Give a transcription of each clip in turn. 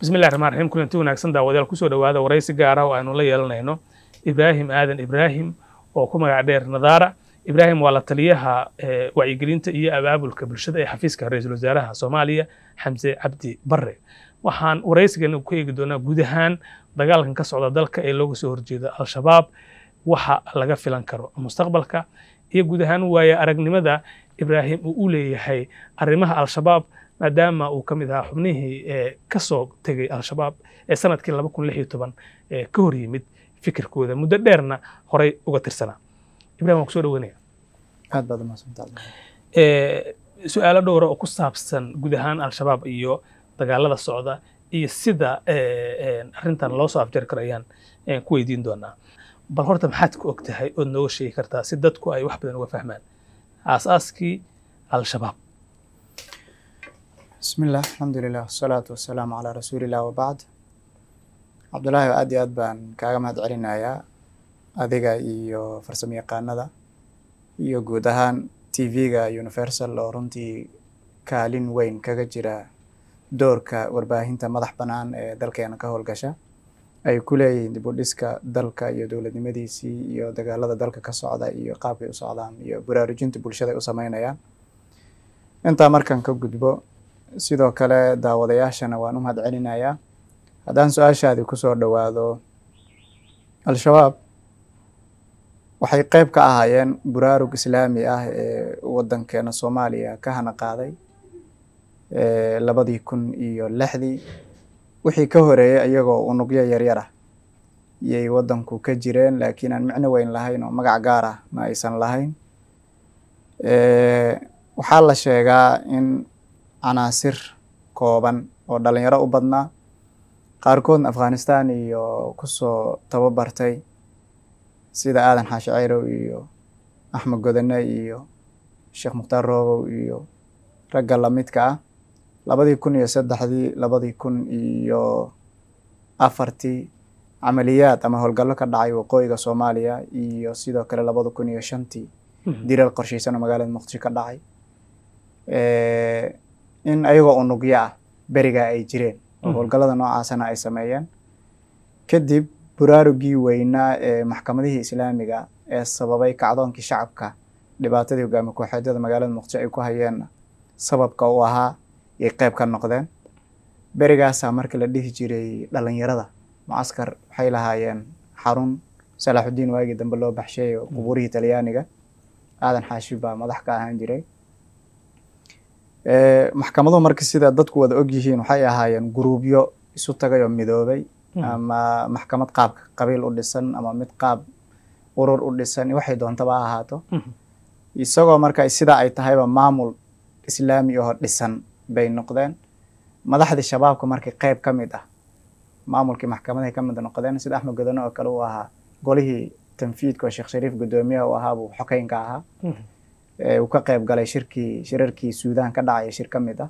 bismillahi raxmaan raxiim kulanti wanaagsan daawadayaal kusoo dhawaada waraysi gaara ah oo aanu la yeelanayno ibraahim aadan ibraahim oo ku magac dheer nadaara ibraahim waa la taliyaha eh, wacyigelinta iyo abaabulka bulshada ee xafiiska ra-iisul wasaaraha soomaaliya xamse cabdi barre waxaan waraysigan ku eegi doonaa guud ahaan dagaalkan ka socda dalka ee looga soo horjeeda al-shabaab waxa laga filan karo mustaqbalka iyo guud ahaan waaya aragnimada ibraahim uu u leeyahay arrimaha al-shabaab maadaama uu ka mid ahaa xubnihii kasoo tegay al-shabaab ee sanadkii laba kun lix iyo toban ka hor yimid fikirkooda muddo dheerna horey uga tirsanaa ibrahim waan kusoo dhaweynaya aad baad umahadsantahay su-aalo dhowra oo ku saabsan guud ahaan al-shabaab iyo dagaalada socda iyo sida arrintan loo soo afjari karo ayaan ku weydiin doonaa bal horta maxaad ku og tahay ood nooga sheegi kartaa si dadku ay wax badan uga fahmaan aaskii al-shabaab bismi alxamdulilah wasalaatu wasalaamu calaa rasuuliillah wabacd cabdulaahi aad iyo aad baan kaaga mahad celinayaa adiga iyo farsamo yaqaanada iyo guud ahaan t v-ga universal oo runtii kaalin weyn kaga jira doorka warbaahinta madax bannaan ee dalkeena ka howlgasha ay ku leeyihiin dibudhiska dalka iyo dowladnimadiisii iyo dagaalada dalka ka socda iyo qaabkay u socdaan iyo baraarujinta bulshada ay u sameynayaan intaa markan ka gudbo sidoo kale daawadayaashana waan u mahad celinayaa haddaan su-aashaadii kusoo dhowaado al-shabaab waxay qeyb ka ahaayeen buraarug islaami ah ee waddankeena soomaaliya ka hana qaaday labadii kun iyo lixdii wixii ka horeeyey iyagoo unugyo yaryar ah iyay waddanku ka jireen laakiin aan micno weyn lahayn oo magac gaar ah ma aysan lahayn waxaa la sheegaa in canaasir kooban oo dhalinyaro u badnaa qaarkoodna afghanistan iyo kusoo tababartay sida aadan xaashi ceyrow iyo axmed godane iyo sheekh mukhtaar roobow iyo ragga lamidka ah labadii kun iyo saddexdii labadii kun iyo afartii camaliyaad ama howlgallo ka dhacay waqooyiga soomaaliya iyo sidoo kale labada kun iyo shantii mhm. diral qorshaysan oo magaalada muqdisho ka dhacay in ayagoo unugyo ah berigaa ay jireen oo hmm. howlgallada noocaasana ay sameeyeen kadib buraarugii weynaa ee maxkamadihii islaamiga ee sababay kacdoonkii shacabka dhibaatadii hogaami ku magaalada muqdisho ay ku hayeenna sababka u ahaa yay qayb ka noqdeen berigaasaa markii la dhihi jiray dhallinyarada mucaskar waxay lahaayeen xarun salaaxudiin waagii dambe loo baxsheeyay hmm. qubuurihii talyaaniga aadan xaashi baa madax ka ahaan jiray Eh, maxkamaduhu marka sida dadku wada og yihiin waxay ahaayeen guruubyo isu tagayoo midoobay hmm. ama maxkamad qaab qabiil u dhisan ama mid qaab urur u dhisan waxay doontaba ahaato hmm. isagoo marka sidaa ay tahayba maamul islaami ahoo dhisan bay noqdeen madaxdii shabaabka markii qayb ka mid ah maamulkii maxkamaday ka mid noqdeen sida axmed godone oo kale uu ahaa golihii tanfiidka oo sheekh shariif gudoomiyaha u ahaabuu xokeynka ahaa uu ka qayb galay shirkii shirarkii suudaan ka dhacaya shir ka mid ah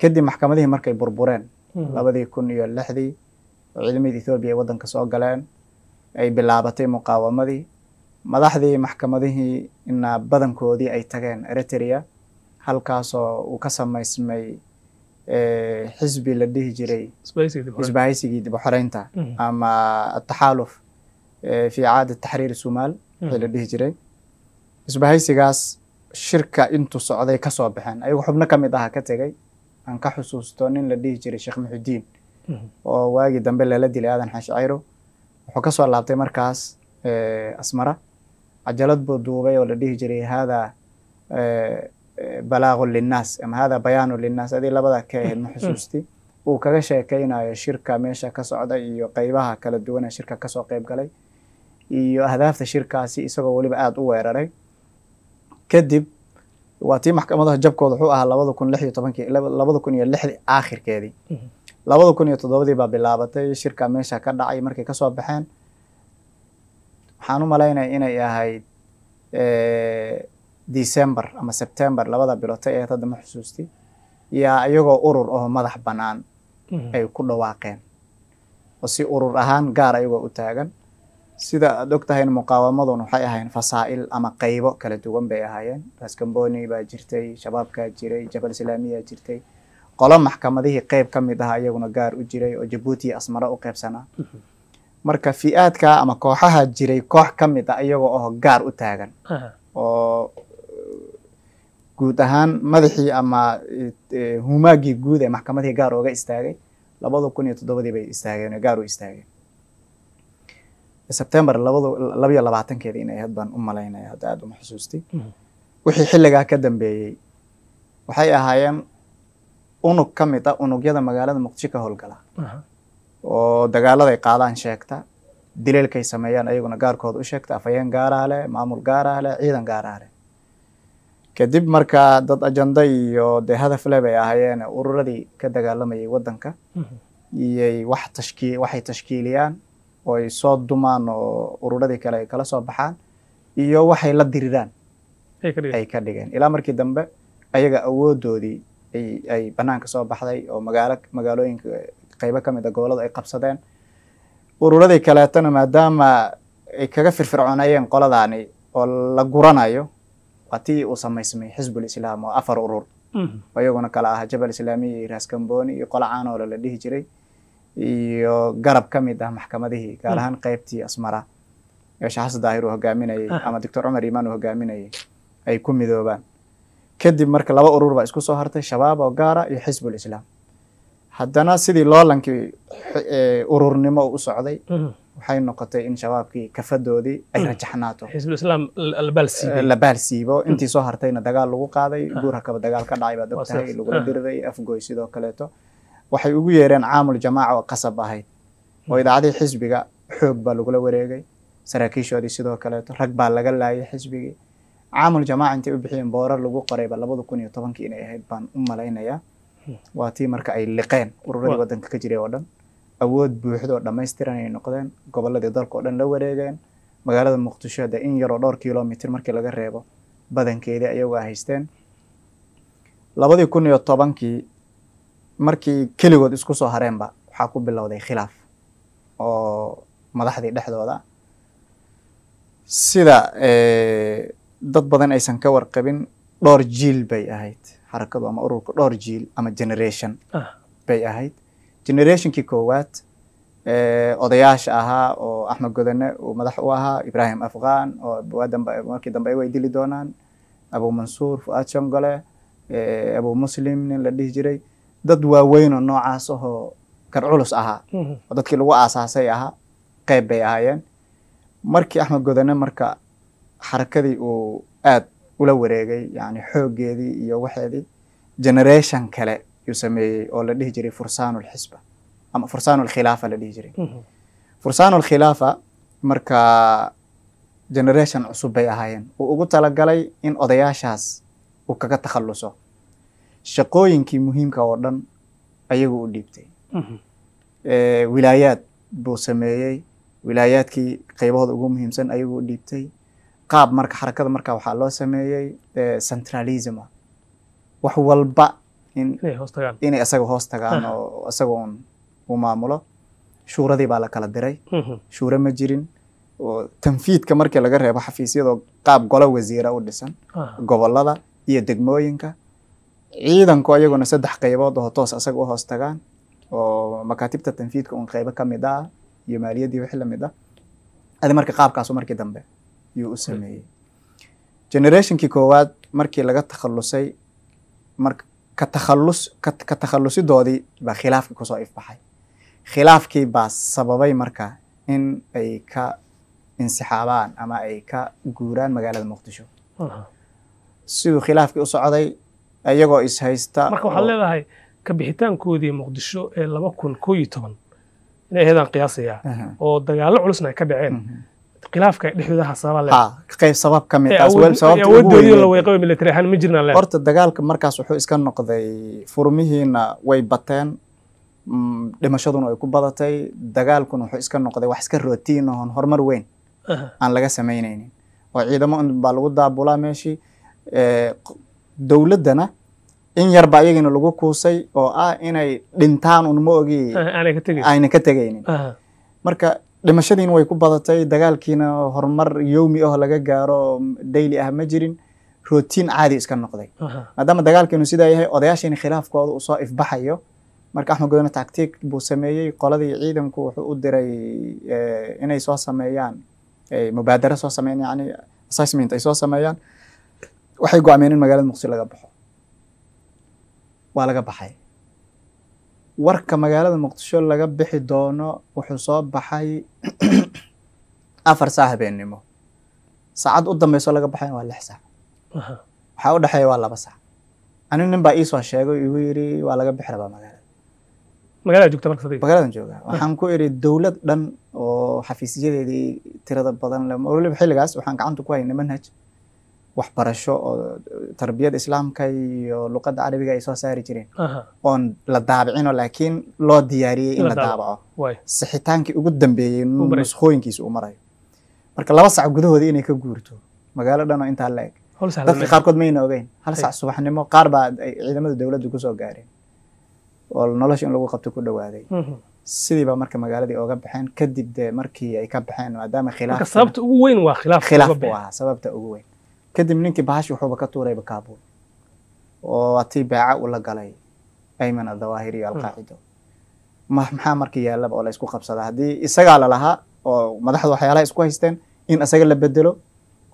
kadib maxkamadihii markay burbureen mhm. labadii kun iyo lixdii oo ciidamada ethoobiya ay waddanka soo galeen ay bilaabatay muqaawamadii madaxdii maxkamadihii inaa badankoodii ay tageen eritrea halkaasoo uu ka samaysmay xisbi la dhihi jiray isbahaysigii dib xoreynta mhm. ama ataxaaluf fi caada taxriir sumaal wixii mhm. la dhihi jiray isbahaysigaas shirka intuu socday kasoo baxeen ayagu xubno ka mid aha ka tegay aan ka xusuusto nin la dhihi jiray sheekh muxudiin oo waagii dambe lala dilay aadan xaashi wuxuu ka laabtay markaas eh, asmara cajalad buu duubay oo la dhihi jiray haadaa eh, balaaqun linnaas ama haadaa bayaanun linnaas adii labada ka ahayd ma xusuusti uu kaga sheekeynayo shirka meesha ka socda iyo qeybaha kala duwanee shirka kasoo qeyb galay iyo ahdaafta shirkaasi isagoo weliba aada u weeraray kadib waa tii maxkamadaha jabkooda wuxuu ahaa labada kun lix iyo tobankii labada kun iyo lixdii aakhirkeedii mhm. labada kun iyo toddobadii baa bilaabatay shirka meesha ka dhacay markay kasoo baxeen waxaan u malaynaya inay ahayd eh, december ama september labada bilood ta eed hadda ma xusuusti yaa iyagoo urur oo madax bannaan mhm. ay ku dhawaaqeen oo si urur ahaan gaar ayagoo u taagan sida aad ogtahayn muqaawamadan waxay ahayn fasaa'il ama qaybo kala duwan bay ahaayeen raskamboni baa jirtay shabaabkaa jiray jabal islaamiyaa jirtay qolo maxkamadihii qayb ka mid aha iyaguna gaar u jiray oo jabuuti asmare u qaybsanaa mhm. marka fi-aadkaa ama kooxaha jiray koox ka mid a ah iyagoo oo ah gaar u taagan oo guud ahaan madaxii ama humaagii eh, guud ee maxkamadihii gaar ooga istaagay labada kun iyo toddobadii bay istaageen gaar u istaageen sebtembar labayo labaatankeeda inay ahayd baan u malaynaya hadda aada uma xusuustay mhm. wixii xilligaa ka dambeeyey waxay ahaayeen unug ka mid ah unugyada magaalada muqdisho ka howlgala oo dagaaladay qaadaan sheegta dileelkay sameeyaan ayaguna gaarkooda u sheegta afhayeen gaaraha leh maamul gaaraha leh ciidan gaaraha leh kadib markaa dad ajando iyo dee hadaf le bay ahaayeen ururadii ka dagaalamayay waddanka mhm. iyoy wax tashkii waxay tashkiiliyaan oo ay soo dumaan oo ururadii kale ay kala soo baxaan iyo waxay la diriraan ay ka dhigeen ilaa markii dambe ayaga awoodoodii ay banaanka soo baxday oo magaalo magaalooyinka qaybo ka mid a ah goboladu ay qabsadeen ururadii kaleetona maadaama ay kaga firfircoonayeen qoladaani oo la guranayo waa tii uu samaysmay xisbul islaam oo afar urur mhm. ayaguna kala ah jabal islaamiya iyo raas iyo qolo caanoole la dhihi jiray iyo garab ka mid ah maxkamadihii gaar hmm. ahaan qaybtii asmara ee shaxas daahir uu hogaaminayey ah. ama doctor cumar iimaan uu hogaaminayey ay ku midoobaan kadib marka laba urur baa isku soo hartay shabaab oo gaara iyo xisbul islaam haddana sidii loolankii eh, ururnimo u socday hmm. waxay noqotay in shabaabkii kafadoodii ay hmm. rajaxnaato la baalsiibo eh, intii soo hartayna dagaal lagu qaaday ah. guur hakaba dagaal ka dhacay baad ogtahay lagula ah. diriray afgoy sidoo kaleeto waxay ugu yeereen caamul jamaaca oo qasab ahayd hmm. oo idaacadii xisbiga xoog baa lagula wareegay saraakiishoodii sidoo kaleeto rag baa laga laayay xisbigii caamul jamaaca intay u bixiyeen boorar lagu qorayba labada kun iyo tobankii inay ahayd baan u malaynayaa hmm. waa tii marka ay liqeen ururadii wadanka ka jiray oo dhan awood buuxda dhammaystiran ay noqdeen gobolladii dalka oo dhan la wareegeen magaalada muqdisho in yaroo dhowr kilomitir markii laga reebo badankeedii ayagaa haysteen labadii kun iyo tobankii markii keligood isku soo hareenba waxaa ku bilowday khilaaf oo madaxdii dhexdooda sida eh, dad badan aysan ka warqabin dhowr jiil bay ahayd xarakadu ama ururka dhowr jiil ama generation ah. bay ahayd generationkii koowaad eh, odayaasha ahaa oo axmed godane uu madax u ahaa ibrahim afghan oo markii dambe way dili doonaan abu mansuur fuaad shangole eh, abu muslim nin la dhihi jiray dad waaweynoo noocaas ahoo garculus ahaa oo mhm. dadkii lagu aasaasay ahaa qayb bay ahaayeen markii axmed godane marka xarakadii uu aad ula wareegay yani xooggeedii iyo waxeedii generation kale yuu sameeyey oo la dhihi jiray fursaanulxisba ama fursaanulkhilaafa la dhihi jiray mhm. fursaanulkhilaafa marka generation cusub bay ahaayeen uu ugu talagalay in odayaashaas uu kaga takhaluso shaqooyinkii muhiimka oo dhan ayagu u dhiibtay mhm. eh, wilaayaad buu sameeyey wilaayaadkii qaybahooda ugu muhiimsan ayagu u dhiibtay qaab marka xarakada marka waxaa loo sameeyey eh, centralism wax walba inay isaga hoos tagaan ah. oo asaga un u maamulo shuuradii baa la kala diray mhm. shuuro ma jirin oo tanfiidka markii laga reebo xafiisyadoo qaab golo wasiira u dhisan ah. gobolada iyo degmooyinka ciidanku ayaguna saddex qaybood oo toos asaga u hoos tagaan oo makaatibta tanfiidka un qaybo ka mid ah iyo maaliyadii wix lamid ah adi marka qaabkaasu markii dambe yuu u sameeyey generationkii koowaad markii laga takhalusay marka ka takhallus ka takhallusidoodii baa khilaafkii kusoo ifbaxay khilaafkii baa sababay marka in ay ka insixaabaan ama ay ka guuraan magaalada muqdisho siduu khilaafkii u socday iyagoo is haysta marka waxaad leedahay ka bixitaankoodii muqdisho ee laba kun koo iyo toban inay aheedaan qiyaasayaa oo dagaallo culusna ay ka dhaceen khilaafka dhexdoodaha sababa qayb sabab ka mid ah, taas dagaalka markaas wuxuu iska noqday furmihiina way bateen mm, dhimashaduna way ku badatay dagaalkuna wuxuu iska noqday wax iska rotiin oon horumar weyn aan laga samaynaynin oo ciidamo baa lagu daabulaa meeshii dowladdana in yarba iyagina lagu kuusay oo ah inay dhintaan un ma ogi ah, ayna ka tegaynin ah. marka dhimashadiina way ku badatay dagaalkiina horumar yowmi ah laga gaaro daily ah ma jirin rotiin caadi iska noqday maadaama dagaalkiinu sidaa yahay odayaashiina khilaafkooda usoo ifbaxayo marka axmed godone tactiig buu sameeyey qoladii ciidanku wuxuu u diray eh, inay soo sameeyaan eh, mubaadaro soo sameeyaan yani assessment ay soo sameeyaan waxay go-aameen in magaalada muqdisho laga baxo waa laga baxay warka magaalada muqdisho laga bixi doono wuxuu soo baxay afar saa habeennimo saacad u dambeyso laga baxayna waa lix saac waxaa u dhexeeya waa laba saac ani nin baa iisoo sheegay igu yidhi waa laga bixi rabaa magaalada magaaladan jooga waxaan ku idhi dowlad dhan oo xafiisyadeedii tirada badan le weliba xilligaas waxaan gacanta ku haynay manhaj waxbarasho oo tarbiyada islaamka iyo luqada carabiga ay soo saari jireen oon la daabicino laakiin loo diyaariyey in la daabaco sixitaankii ugu dambeeyey nuskooyinkiisa uu marayo marka laba sac gudahoodii inay ka guurto magaalo dhan oo intaa la eg dadka qaarkood mayna ogeyn hal sac subaxnimo qaar baa ay ciidamada dowladda kusoo gaareen oo nolosha in lagu qabto ku dhawaaday mhm. sidii marka magaaladii ooga baxeen kadib dee markii ay ka baxeen maadaama khilaaf sababta ugu weyn waa khilaaf khilaaf waa sababta ugu weyn kadib ninkii bahashi wuxuuba ka tuurayba kaabul oo atii baaca ula galay ayman adhawaahir iyo alqaacido maxaa markii yaallaba oo la isku haddii isagaa lalahaa oo madaxdu waxyaalaha isku haysteen in isaga la bedelo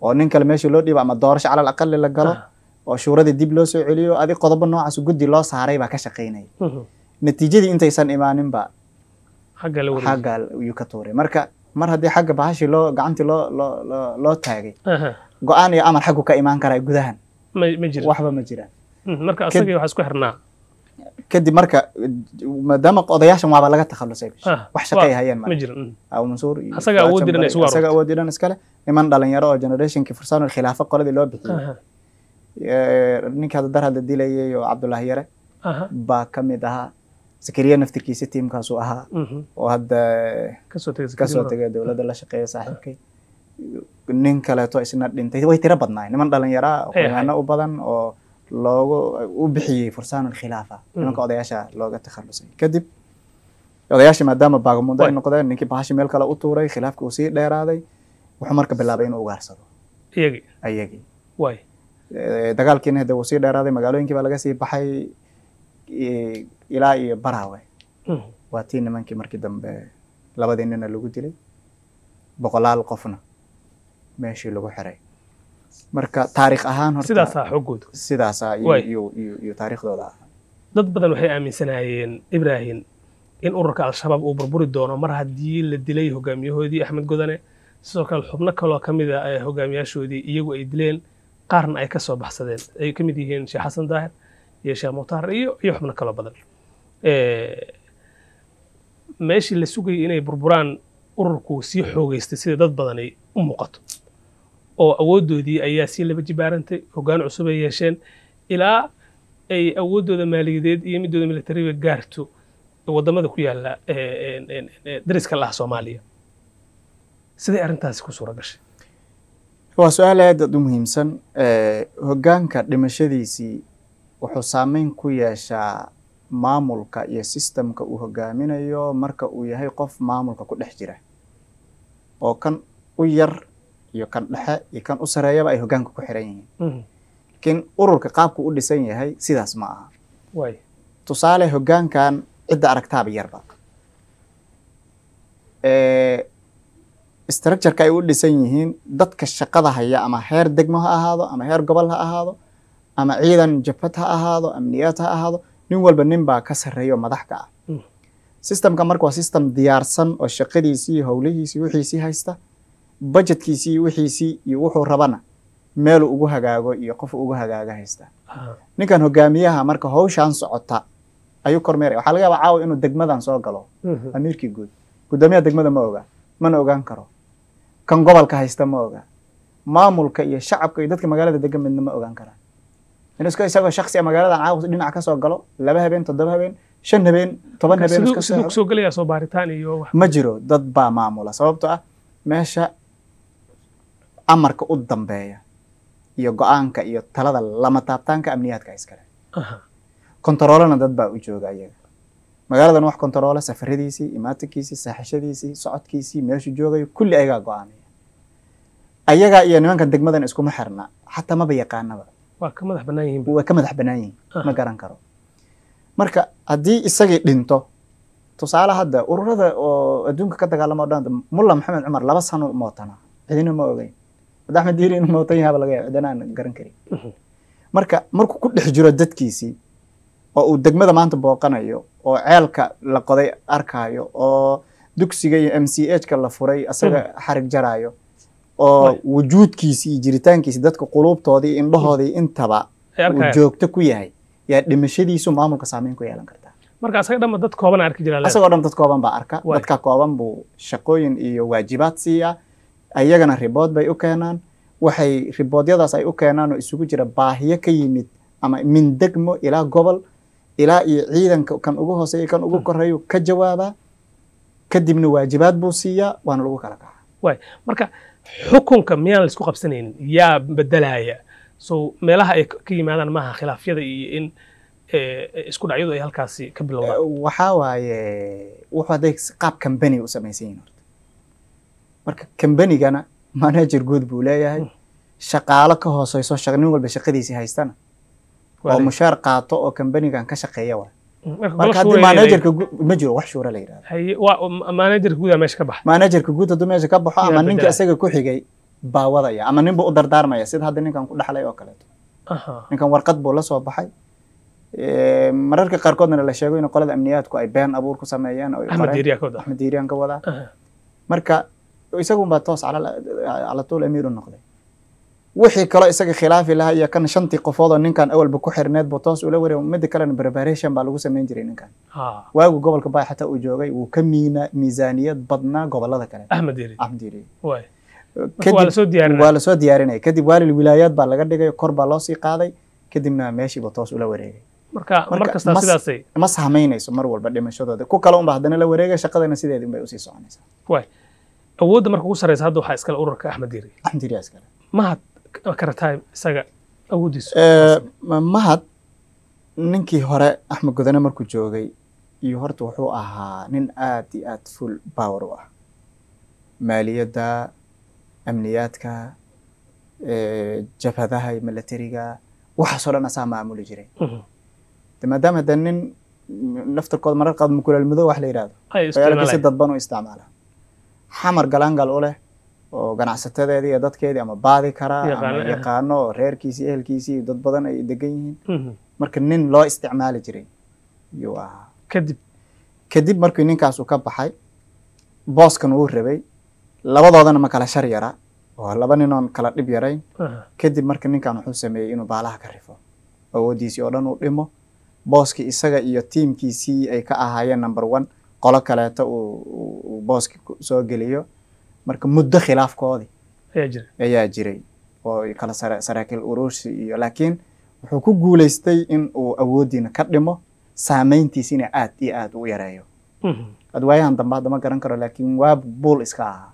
oo nin kale meeshii loo dhiibo ama doorasho calal aqali la galo ah. oo shuuradii dib loo soo celiyo adi qodobo noocaas guddi loo saaray baa ka shaqaynaya mm-hmm. natiijadii intaysan imaaninba xagga ayuu ka tuuray marka mar haddii xagga bahashi loo gacantii loo loo loo taagay go-aan iyo amar xaggu ka imaan karaa gudahan waxba ma jiraan hmm, kadib marka maadaama odayaashan waaba laga takhalusay ah, wax shaqay hayeen hmm. mansuur isaga awood dhiran iskale niman dhalinyaro oo generationkii fursaanul khilaafa qoladii loo bixiyey ninka hadda dar hadla dilayay oo cabdullaahi yare baa ka mid ahaa sakariya naftirkiisa tiimkaasu ahaa mhm. oo hadda kasoo tegay dowladda la shaqeeya saaxiibkay nin kaleeto isna dhintay way tiro badnaay niman dhalinyaraa qoyaano u badan oo loogu u bixiyey fursaan alkhilaafa mm. nimanka odayaasha looga takhalusay kadib odayaasha maadaama baagamundo ay noqdeen ninkii bahashi meel kale u tuuray khilaafka uu sii dheeraaday wuxuu marka bilaabay inuu ugaarsado iyagii iyagii way dagaalkiina hade wuu sii dheeraaday magaalooyinkii baa laga sii baxay ilaa iyo baraawe mm. waa tii nimankii markii dambe labadii nina lagu dilay boqolaal qofna meeshii lagu xiray marka taarikh ahaan sidaasaa xoogooda ah. dad badan waxay aaminsanaayeen ibraahim in ururka al-shabaab uu burburi doono mar haddii la dilay hogaamiyahoodii axmed godane sidoo kale xubno kaloo ka mid a ah hogaamiyaashoodii iyagu ay dileen qaarna ay ka soo baxsadeen ay ka mid yihiin sheekh xasan daahir iyo sheekh mukhtaar iyo iyo xubno kaloo badan meeshii la sugayay inay burburaan ururku sii xoogeystay sida dad badani u muuqato oo awoodoodii ayaa sii laba jibaarantay hoggaan cusubay yeesheen ilaa ay awooddooda maaliyadeed iyo midooda milatariba gaarto waddamada ku yaalla eh, eh, eh, dariska laha ah soomaaliya siday arrintaasi ku suura gashay waa su-aal aad aad u muhiimsan hoggaanka dhimashadiisii wuxuu saameyn ku yeeshaa maamulka iyo sistemka uu hogaaminayo marka uu yahay qof maamulka ku dhex jira oo kan u yar iyo kan dhexe iyo kan u sareeyaba ay hogaanka ku xiran yihiin mhm. laakiin ururka qaabku u dhisan yahay sidaas ma aha tusaale hogaankan cidda aragtaaba yarba structureka ay u dhisan yihiin dadka shaqada haya ama heer degmo ha ahaado ama heer gobol ha ahaado ama ciidan jabhad ha ahaado amniyaad ha ahaado nin walba nin baa ka sarreeyo madax ka ah mhm. systemka marka waa system diyaarsan oo shaqadiisii howlihiisii wixiisii haysta bajetkiisii iyo wixiisii iyo wuxuu rabana meel ugu hagaago iyo qof ugu hagaago haystaa ah. ninkan hogaamiyaha marka hawshaan socota ayuu kormeeraya waxaa laga yaabaa caawa inuu degmadan soo galo mhm. amiirkii guud guddoomiyaha degmada ma oga mana ogaan karo kan gobolka haysta ma oga maamulka iyo shacabka iyo dadka magaalada degan midna ma ogaan karaan in isku isagoo shaksi ah magaaladan caawa dhinac ka soo galo laba habeen toddoba habeen shan habeen toban habeen ma jiro dad baa maamula sababtoo ah meesha amarka u dambeeya iyo go-aanka iyo talada lama taabtaanka amniyaadka iskale kontaroolana dad baa u jooga iyaga magaaladan wax kontaroola safaradiisii imaatinkiisii saaxishadiisii socodkiisii meeshuu joogayo kulli ayagaa go-aanaya ayagaa iyo nimanka degmadan iskuma xirna xataa maba yaqaanaba waa ka madax bannaan yihiin ma garan karo marka haddii isagii dhinto tusaale hadda ururada oo adduunka ka dagaalama o dhan mulla maxamed cumar laba sano mootana cidina ma ogeyn wad axmed diiri inuu mawtan yahaaba laga yaaba cidanaan garan karin marka markuu ku dhex jiro dadkiisii oo uu degmada maanta booqanayo oo ceelka la qoday arkaayo oo dugsiga iyo m c h ka la furay asaga hmm. xarig jaraayo oo wujuudkiisi iyo jiritaankiisi dadka quluubtoodii indhahoodii hmm. intaba uu joogto ku yahay yaa dhimashadiisu maamulka saameyn ku yeelan kartaa marka asaga dhanba dad kooban arki jira asagoo dhan dad kooban baa arka dadka kooban buu shaqooyin iyo waajibaad siiyaa ayagana ribood bay u keenaan waxay riboodyadaas ay u keenaan oo isugu jira baahiyo ka yimid ama min degmo ilaa gobol ilaa iyo ciidanka kan ugu hooseeya kan ugu hmm. koreeyo ka jawaabaa kadibna waajibaad buu siiyaa waana lagu kala kaxa waay marka xukunka miyaan laisku qabsanaynin yaa bedelaaya so meelaha ay ka yimaadaan maaha khilaafyada iyo in eh, isku dhacyadu ay halkaasi ka bilowdaan waxaa waaye wuxuu hadday qaab kambani u samaysan yihin marka kambanigana manajer guud buu leeyahay hmm. shaqaalo ka hooseyso nin walba shaqadiisi haystana oo mushaar qaato oo kambanigan ka shaqeeya hmm, manajerka guud meesha ka baxo manajerka guud hadduu meesha ka baxo ama ninka isaga ku xigay baa wadaya ama ninba u dardaarmaya sida hadda ninkan ku dhaxlay oo kaleeto ninkan warqad buu la baxay mararka qaarkoodna la sheego in qolada amniyaadku ay been abuur ku sameeyeen oo axmed ka wadaa marka isagunbaa toos cala tuul amiir u noqday wixii kaloo isaga khilaafi lahaa iyo kan shantii qofoodoo ninkan awalba ku xirneed buu toos ula wareey mida kalena preparation baa lagu samayn jiray ninkan waagu gobolka baay xataa uu joogay wuu ka miina miisaaniyad badnaa gobolada kale axmed waa lasoo diyaarinaya kadib waalil wilaayaad baa laga dhigay kor baa loo sii qaaday kadibna meeshiiba toos ula wareegay ma sahmaynayso mar walba dhimashadooda ku kale unba haddana la wareegay shaqadana sideeda unbay usii soconaysaa awoodda marka ugu sarreysa hadda waxaa iskale ururka axmed diiri axmed diiri iskale mahad karataay isaga awooddiisa mahad ninkii hore axmed godane markuu joogay iyo horta wuxuu ahaa nin aad iyo aad full power u ah maaliyadda amniyaadka jabhadaha iyo waxaasoo dhan asaa maamuli jiray mhm. de maadaama de nin naftarkooda marar qaad mukulaal wax la yidhahdo bayaalka si dadban u isticmaala xamar galaangal u leh oo ganacsatadeedii iyo dadkeedii ama baadi karaa ama eh. yaqaano oo reerkiisii ehelkiisii dad badan ay degan yihiin mhm. marka nin loo isticmaali jiray yuu ahaa kadib kadib markii ninkaasu ka baxay booskan uu rabay labadoodana ma kala shar yara oo laba ninoon kala dhib yarayn kadib marka ninkan wuxuu sameeyey inuu baalaha ka rifo awooddiisii oo dhan uu dhimo booskii isaga iyo tiimkiisii ay ka ahaayeen number one qolo kaleeto uu booski soo geliyo marka muddo khilaafkoodi ayaa jiray oo kala saraakiil urursi iyo laakiin wuxuu ku guulaystay in uu awooddiina ka dhimo saameyntiisiina aad iyo aad u yareeyo mhm. adwaayahan dambe haddama garan karo laakiin waa buul iska ahaa